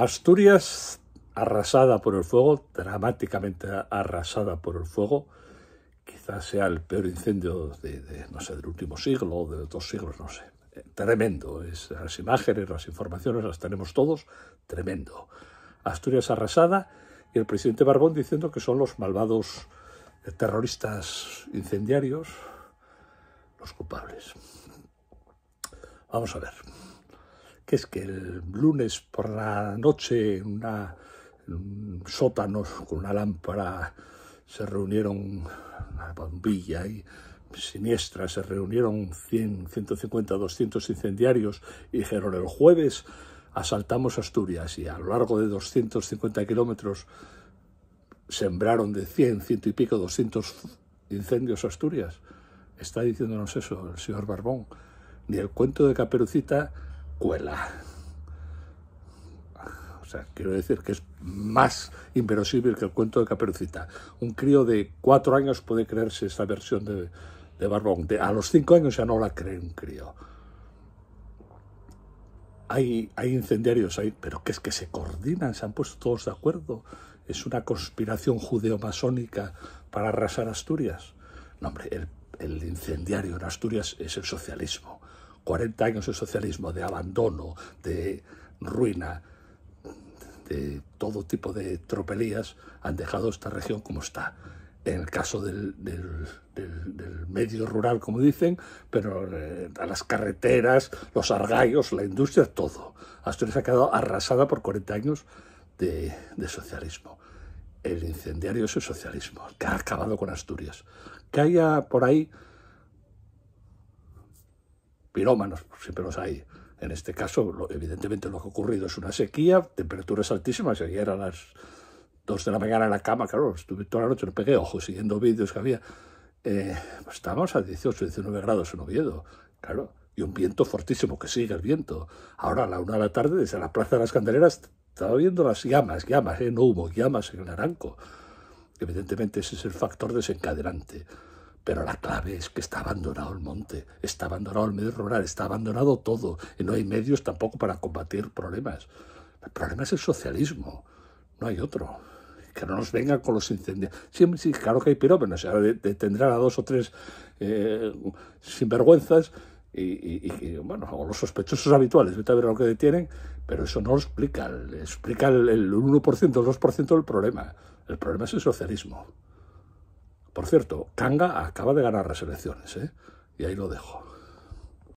Asturias arrasada por el fuego, dramáticamente arrasada por el fuego, quizás sea el peor incendio de, no sé, del último siglo o de dos siglos, no sé. Eh, tremendo, las imágenes, las informaciones las tenemos todos, tremendo. Asturias arrasada y el presidente Barbón diciendo que son los malvados eh, terroristas incendiarios los culpables. Vamos a ver que es que el lunes por la noche en un sótano con una lámpara se reunieron una bombilla y siniestra, se reunieron 100, 150, 200 incendiarios y dijeron el jueves asaltamos Asturias y a lo largo de 250 kilómetros sembraron de 100, ciento y pico, 200 incendios Asturias. Está diciéndonos eso el señor Barbón. Ni el cuento de Caperucita cuela. O sea, quiero decir que es más inverosímil que el cuento de Caperucita. Un crío de cuatro años puede creerse esta versión de, de Barbón. De, a los cinco años ya no la cree un crío. Hay, hay incendiarios ahí, pero qué es que se coordinan, se han puesto todos de acuerdo. Es una conspiración judeo-masónica para arrasar Asturias. No, hombre, el, el incendiario en Asturias es el socialismo. 40 años de socialismo, de abandono, de ruina, de todo tipo de tropelías, han dejado esta región como está. En el caso del, medio rural, como dicen, pero eh, a las carreteras, los argallos, la industria, todo. Asturias ha quedado arrasada por 40 años de, de socialismo. El incendiario es el socialismo, que ha acabado con Asturias. Que haya por ahí pirómanos, pues, siempre los hay. En este caso, evidentemente lo que ha ocurrido es una sequía, temperaturas altísimas, ayer a las 2 de la mañana en la cama, claro, estuve toda la noche, no pegué ojo, siguiendo vídeos que había. Eh, pues estábamos a 18, 19 grados en Oviedo, claro, y un viento fortísimo, que sigue el viento. Ahora a la 1 de la tarde, desde la Plaza de las Candeleras, estaba viendo las llamas, llamas, eh, no hubo llamas en el Aranco. Evidentemente ese es el factor desencadenante. Pero la clave es que está abandonado el monte, está abandonado el medio rural, está abandonado todo, y no hay medios tampoco para combatir problemas. El problema es el socialismo, no hay otro. Que no nos vengan con los incendios. Sí, claro que hay pirómenos, ahora detendrán a dos o tres eh, sinvergüenzas y, bueno, o los sospechosos habituales, a ver lo que detienen, pero eso no lo explica, explica el, el 1%, el 2% del problema. El problema es el socialismo. Por cierto, Kanga acaba de ganar las elecciones, ¿eh? Y ahí lo dejo.